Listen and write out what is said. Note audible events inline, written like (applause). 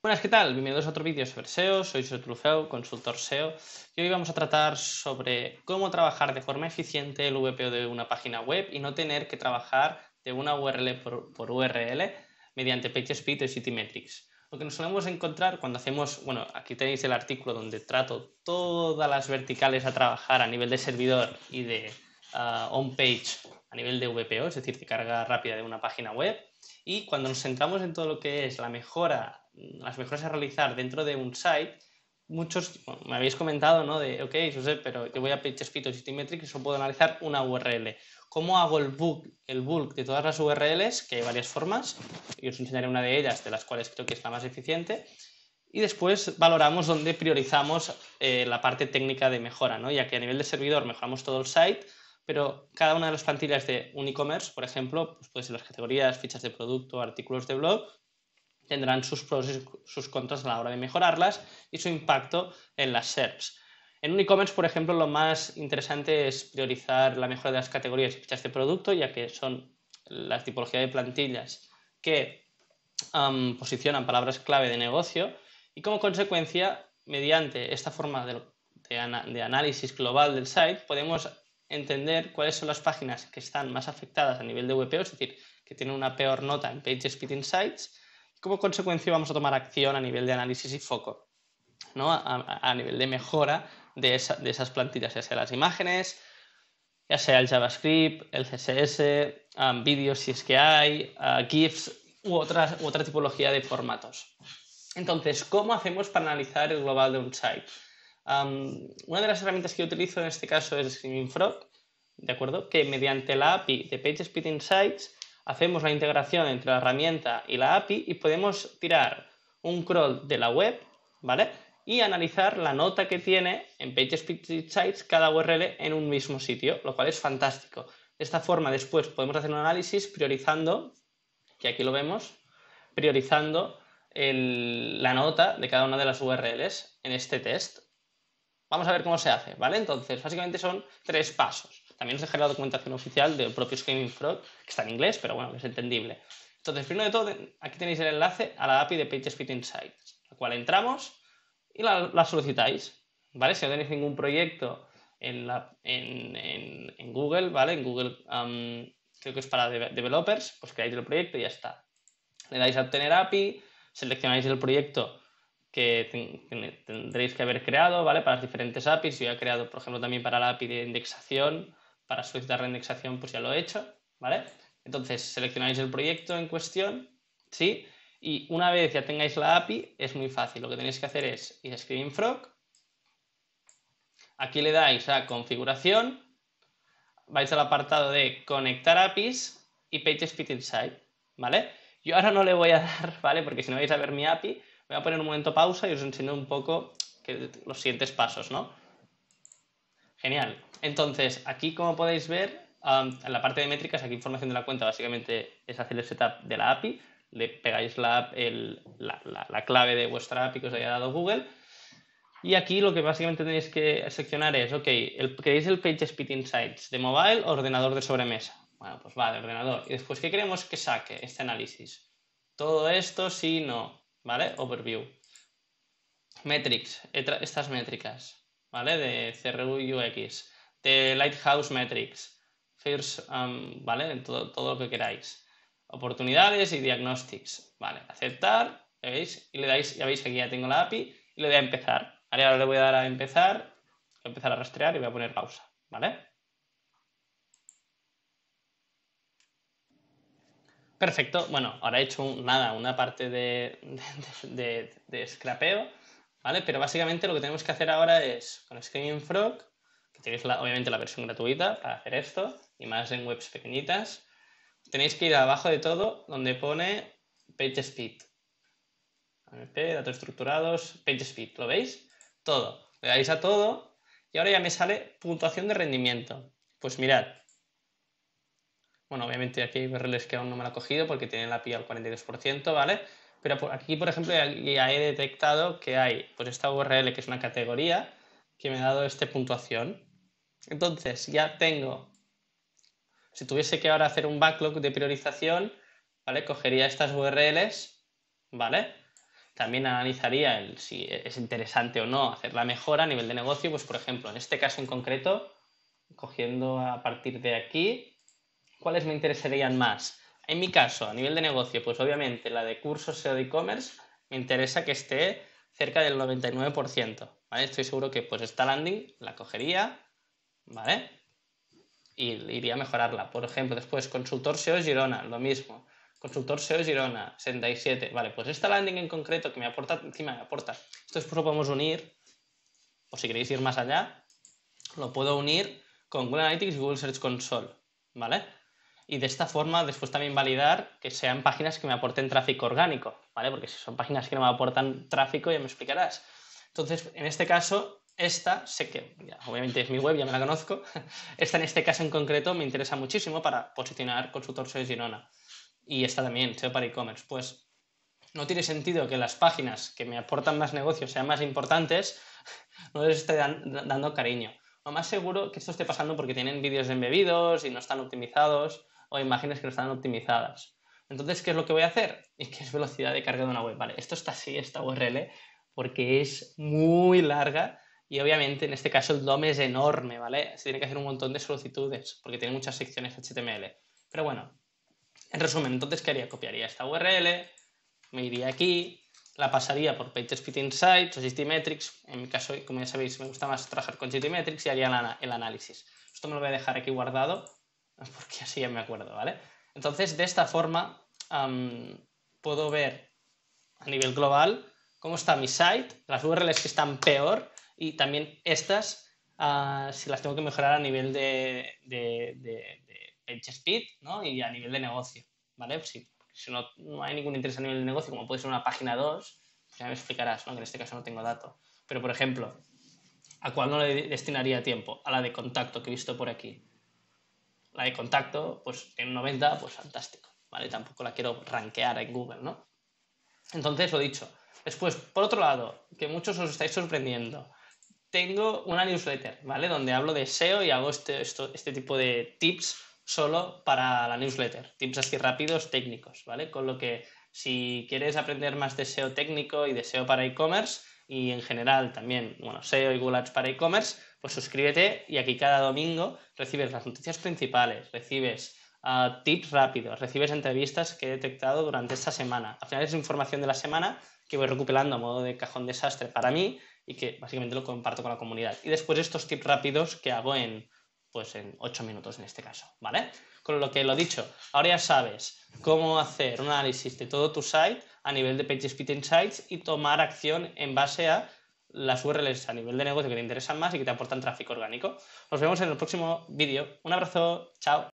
Buenas, ¿qué tal? Bienvenidos a otro vídeo sobre SEO. Soy Sotrufeo, consultor SEO. Y hoy vamos a tratar sobre cómo trabajar de forma eficiente el VPO de una página web y no tener que trabajar de una URL por, URL mediante PageSpeed o Citymetrics. Lo que nos solemos encontrar cuando hacemos, bueno, aquí tenéis el artículo donde trato todas las verticales a trabajar a nivel de servidor y de ah, homepage, on-page a nivel de VPO, es decir, de carga rápida de una página web. Y cuando nos centramos en todo lo que es la mejora Mm, las mejoras a realizar dentro de un site, muchos me habéis comentado, ¿no? De, ok, José, pero yo voy a PageSpeed o y solo puedo analizar una URL. ¿Cómo hago el bulk, el bulk de todas las URLs? Que hay varias formas. y os enseñaré una de ellas, de las cuales creo que es la más eficiente. Y después valoramos dónde priorizamos eh, la parte técnica de mejora, ¿no? Ya que a nivel de servidor mejoramos todo el site, pero cada una de las plantillas de un e-commerce, por ejemplo, pues puede ser las categorías, fichas de producto, artículos de blog, tendrán sus pros y sus contras a la hora de mejorarlas y su impacto en las SERPs. En un e-commerce, por ejemplo, lo más interesante es priorizar la mejora de las categorías y fichas de producto, ya que son las tipologías de plantillas que posicionan palabras clave de negocio y como consecuencia, mediante esta forma de, análisis global del site, podemos entender cuáles son las páginas que están más afectadas a nivel de WPO, es decir, que tienen una peor nota en Page Speed Insights, como consecuencia vamos a tomar acción a nivel de análisis y foco, ¿no? a, nivel de mejora de, esas plantillas, ya sea las imágenes, ya sea el JavaScript, el CSS, videos um, vídeos si es que hay, uh, GIFs u otra, tipología de formatos. Entonces, ¿cómo hacemos para analizar el global de un site? Um, una de las herramientas que utilizo en este caso es Screaming Frog, ¿de acuerdo? Que mediante la API de PageSpeed Insights hacemos la integración entre la herramienta y la API y podemos tirar un crawl de la web, ¿vale? Y analizar la nota que tiene en PageSpeed Sites cada URL en un mismo sitio, lo cual es fantástico. De esta forma después podemos hacer un análisis priorizando, que aquí lo vemos, priorizando la nota de cada una de las URLs en este test. Vamos a ver cómo se hace, ¿vale? Entonces, básicamente son tres pasos. También os dejaré la documentación oficial del propio Screaming Frog, que está en inglés, pero bueno, que es entendible. Entonces, primero de todo, aquí tenéis el enlace a la API de PageSpeed Insight, la cual entramos y la, solicitáis, ¿vale? Si no tenéis ningún proyecto en, la, en, Google, ¿vale? En Google, um, creo que es para developers, pues creáis el proyecto y ya está. Le dais a obtener API, seleccionáis el proyecto que tendréis que haber creado, ¿vale? Para las diferentes APIs. Yo he creado, por ejemplo, también para la API de indexación, para solicitar la indexación, pues ya lo he hecho, ¿vale? Entonces, seleccionáis el proyecto en cuestión, ¿sí? Y una vez ya tengáis la API, es muy fácil. Lo que tenéis que hacer es ir a Screenfrog Frog. Aquí le dais a configuración, vais al apartado de conectar APIs y PageSpeed Inside, ¿vale? Yo ahora no le voy a (laughs) dar, ¿vale? Porque si no vais a ver mi API, voy a poner un momento pausa y os enseño un poco que, los siguientes pasos, ¿no? Genial. Entonces, aquí como podéis ver, en la parte de métricas, aquí información de la cuenta, básicamente es hacer el setup de la API, le pegáis la, la, clave de vuestra API que os haya dado Google. Y aquí lo que básicamente tenéis que seleccionar es, ok, el, ¿queréis el PageSpeed Insights de mobile o ordenador de sobremesa? Bueno, pues va, ordenador. Y después, ¿qué queremos que saque este análisis? Todo esto, sí, no. ¿Vale? Overview. Metrics, estas métricas. ¿vale? De CRU UX, de Lighthouse Metrics, First, um, ¿vale? Todo, todo lo que queráis. Oportunidades y Diagnostics, ¿vale? Aceptar, veis? Y le dais, ya veis que aquí ya tengo la API y le doy a empezar. Ahora le voy a dar a empezar, voy a empezar a rastrear y voy a poner pausa, ¿vale? Perfecto, bueno, ahora he hecho nada, una parte de, (laughs) de scrapeo pero básicamente lo que tenemos que hacer ahora es, con Screaming Frog, que tenéis obviamente la versión gratuita para hacer esto, y más en webs pequeñitas, tenéis que ir abajo de todo donde pone PageSpeed. AMP, datos estructurados, PageSpeed, ¿lo veis? Todo. Le dais a todo y ahora ya me sale puntuación de rendimiento. Pues mirad. Bueno, obviamente aquí hay URLs que aún no me lo ha cogido porque tiene la API al 42%, ¿vale? Pero aquí, por ejemplo, ya, he detectado que hay por pues, esta URL que es una categoría que me ha dado esta puntuación. Entonces, ya tengo, si tuviese que ahora hacer un backlog de priorización, ¿vale? Cogería estas URLs, ¿vale? También analizaría si es interesante o no hacer la mejora a nivel de negocio, pues por ejemplo, en este caso en concreto, cogiendo a partir de aquí, ¿cuáles me interesarían más? En mi caso, a nivel de negocio, pues obviamente la de cursos SEO de e-commerce me interesa que esté cerca del 99%, ¿vale? Estoy seguro que pues esta landing la cogería, ¿vale? Y iría a mejorarla. Por ejemplo, después consultor SEO Girona, lo mismo. Consultor SEO Girona, 67. Vale, pues esta landing en concreto que me aporta, encima me aporta. Esto después lo podemos unir, o si queréis ir más allá, lo puedo unir con Google Analytics y Google Search Console, ¿vale? y de esta forma después también validar que sean páginas que me aporten tráfico orgánico, ¿vale? Porque si son páginas que no me aportan tráfico, ya me explicarás. Entonces, en este caso, esta, sé que obviamente es mi web, ya me la conozco, (laughs) esta en este caso en concreto me interesa muchísimo para posicionar consultor de Girona. Y esta también, SEO para e-commerce. Pues no tiene sentido que las páginas que me aportan más negocios sean más importantes, (laughs) no les esté dando cariño. Lo más seguro que esto esté pasando porque tienen vídeos embebidos y no están optimizados o imágenes que no están optimizadas. Entonces, ¿qué es lo que voy a hacer? (laughs) Es que es velocidad de carga de una web. Vale, esto está así, esta URL, porque es muy larga y obviamente en este caso el DOM es enorme, ¿vale? Se tiene que hacer un montón de solicitudes porque tiene muchas secciones HTML. Pero bueno, en resumen, entonces, ¿qué haría? Copiaría esta URL, me iría aquí, la pasaría por PageSpeed Insights o Citymetrics. En mi caso, como ya sabéis, me gusta más trabajar con Citymetrics y haría el análisis. Esto me lo voy a dejar aquí guardado (laughs) porque así ya me acuerdo, ¿vale? Entonces, de esta forma, puedo ver a nivel global cómo está mi site, las URLs que están peor y también estas, ah, si las tengo que mejorar a nivel de, page speed ¿no? y a nivel de negocio, ¿vale? Pues si, no, hay ningún interés a nivel de negocio, como puede ser una página 2, pues ya me explicarás, ¿no? que en este caso no tengo dato. Pero, por ejemplo, ¿a cuál no le destinaría tiempo? A la de contacto que he visto por aquí la de contacto, pues en 90, pues fantástico, ¿vale? Tampoco la quiero rankear en Google, ¿no? Entonces, lo dicho. Después, por otro lado, que muchos os estáis sorprendiendo, tengo una newsletter, ¿vale? Donde hablo de SEO y hago este, este tipo de tips solo para la newsletter, tips así rápidos técnicos, ¿vale? Con lo que si quieres aprender más de SEO técnico y de SEO para e-commerce y en general también, bueno, SEO y Google Ads para e-commerce, pues suscríbete y aquí cada domingo recibes las noticias principales, recibes ah, tips rápidos, recibes entrevistas que he detectado durante esta semana. Al final es información de la semana que voy recuperando a modo de cajón desastre para mí y que básicamente lo comparto con la comunidad. Y después estos tips rápidos que hago en, pues en 8 minutos en este caso, ¿vale? Con lo que lo dicho, ahora ya sabes cómo hacer un análisis de todo tu site a nivel de PageSpeed Insights y tomar acción en base a las URLs a nivel de negocio que te interesan más y que te aportan tráfico orgánico. Nos vemos en el próximo vídeo. Un abrazo, chao.